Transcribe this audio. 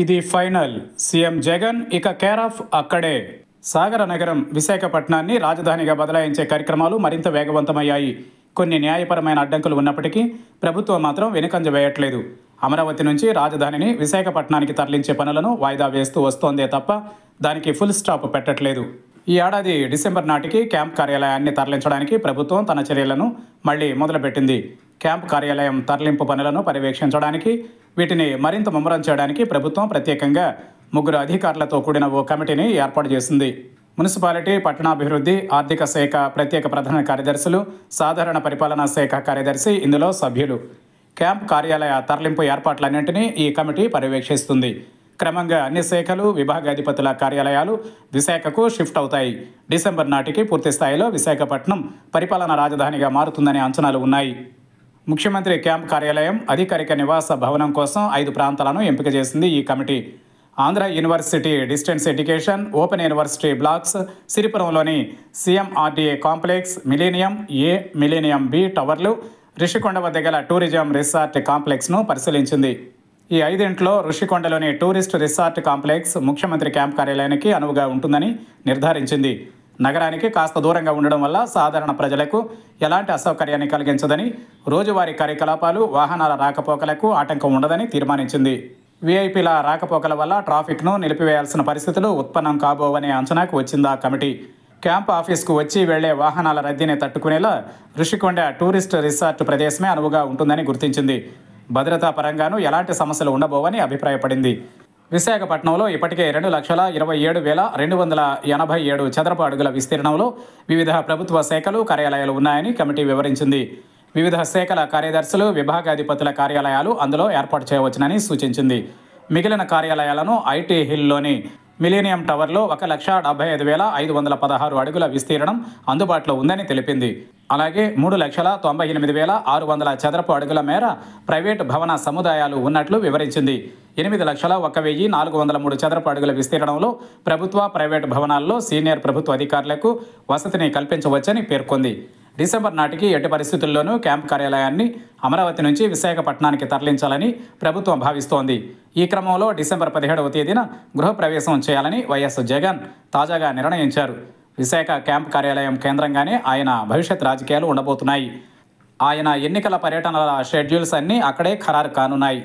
ఇది final CM Jagan ఇక care of అక్కడే సాగర నగరం విశాఖపట్నాన్ని రాజధానిగా బదలాయించే కార్యక్రమాలు మరింత వేగవంతమయ్యాయి కొన్ని న్యాయపరమైన అడ్డంకులు ఉన్నప్పటికీ ప్రభుత్వం మాత్రం వెనుకంజ వేయట్లేదు అమరావతి నుంచి రాజధానిని విశాఖపట్నానికి తరలించే పనులను వాయిదా వేస్తూ వస్తోందే తప్ప దానికి ఫుల్ స్టాప్ పెట్టట్లేదు ఈ ఏడాది డిసెంబర్ నాటికి క్యాంప్ కార్యాలయాన్ని తరలించడానికి ప్రభుత్వం తన చర్యలను మళ్లీ మొదలుపెట్టింది క్యాంప్ కార్యాలయం తరలింపు పనులను పర్యవేక్షించడానికి వీటిని మరింత ముమ్మరం చేయడానికి ప్రభుత్వం ప్రత్యేకంగా ముగ్గురు అధికారులతో కూడిన ఓ కమిటీని ఏర్పాటు చేసింది మున్సిపాలిటీ పట్టణాభివృద్ధి ఆర్థిక శాఖ ప్రత్యేక ప్రధాన కార్యదర్శులు సాధారణ పరిపాలనా శాఖ కార్యదర్శి ఇందులో సభ్యులు క్యాంప్ కార్యాలయ తరలింపు ఏర్పాట్లన్నింటినీ ఈ కమిటీ పర్యవేక్షిస్తుంది క్రమంగా అన్ని శాఖలు విభాగాధిపతుల కార్యాలయాలు విశాఖకు షిఫ్ట్ అవుతాయి డిసెంబర్ నాటికి పూర్తి స్థాయిలో విశాఖపట్నం పరిపాలనా రాజధానిగా మారుతుందనే అంచనాలు ఉన్నాయి ముఖ్యమంత్రి క్యాంప్ కార్యాలయం అధికారిక నివాస భవనం కోసం ఐదు ప్రాంతాలను ఎంపిక చేసింది ఈ committee Andhra university distance education open university blocks సిరిపురంలోని CMRDA complex millennium A millennium B టవర్లు రిషికొండ వద్ద గల టూరిజం రిసార్ట్ కాంప్లెక్స్ను పరిశీలించింది ఈ ఐదింట్లో రుషికొండలోని టూరిస్ట్ రిసార్ట్ కాంప్లెక్స్ ముఖ్యమంత్రి క్యాంప్ కార్యాలయానికి అనువుగా ఉంటుందని నిర్ధారించింది నగరానికి కాస్త దూరంగా ఉండడం వల్ల సాధారణ ప్రజలకు ఎలాంటి అసౌకర్యాన్ని కలిగించదని రోజువారీ కార్యకలాపాలు వాహనాల రాకపోకలకు ఆటంకం ఉండదని తీర్మానించింది విఐపీల రాకపోకల వల్ల ట్రాఫిక్ను నిలిపివేయాల్సిన పరిస్థితులు ఉత్పన్నం కాబోవనే అంచనాకు వచ్చింది ఆ కమిటీ క్యాంప్ ఆఫీస్కు వచ్చి వెళ్లే వాహనాల రద్దీని తట్టుకునేలా ఋషికొండ టూరిస్ట్ రిసార్ట్ ప్రదేశమే అనువుగా ఉంటుందని గుర్తించింది భద్రతా పరంగానూ ఎలాంటి సమస్యలు ఉండబోవని అభిప్రాయపడింది విశాఖపట్నంలో ఇప్పటికే రెండు లక్షల ఇరవై ఏడు వేల రెండు వందల ఎనభై ఏడు చదరపు అడుగుల విస్తీర్ణంలో వివిధ ప్రభుత్వ శాఖలు కార్యాలయాలు ఉన్నాయని కమిటీ వివరించింది వివిధ శాఖల కార్యదర్శులు విభాగాధిపతుల కార్యాలయాలు అందులో ఏర్పాటు చేయవచ్చునని సూచించింది మిగిలిన కార్యాలయాలను ఐటీ హిల్లోని మిలీనియం టవర్లో ఒక లక్ష డెబ్బై ఐదు వేల ఐదు వందల పదహారు అడుగుల విస్తీర్ణం అందుబాటులో ఉందని తెలిపింది అలాగే మూడు లక్షల తొంభై ఎనిమిది వేల ఆరు వందల చదరపు అడుగుల మేర ప్రైవేటు భవన సముదాయాలు ఉన్నట్లు వివరించింది ఎనిమిది లక్షల ఒక వెయ్యి నాలుగు వందల మూడు చదరపు అడుగుల విస్తీర్ణంలో ప్రభుత్వ ప్రైవేటు భవనాల్లో సీనియర్ ప్రభుత్వ అధికారులకు వసతిని కల్పించవచ్చని పేర్కొంది డిసెంబర్ నాటికి ఎట్టి పరిస్థితుల్లోనూ క్యాంప్ కార్యాలయాన్ని అమరావతి నుంచి విశాఖపట్నానికి తరలించాలని ప్రభుత్వం భావిస్తోంది ఈ క్రమంలో డిసెంబర్ పదిహేడవ తేదీన గృహప్రవేశం చేయాలని వైఎస్ జగన్ తాజాగా నిర్ణయించారు విశాఖ క్యాంప్ కార్యాలయం కేంద్రంగానే ఆయన భవిష్యత్ రాజకీయాలు ఉండబోతున్నాయి ఆయన ఎన్నికల పర్యటనల షెడ్యూల్స్ అన్నీ అక్కడే ఖరారు కానున్నాయి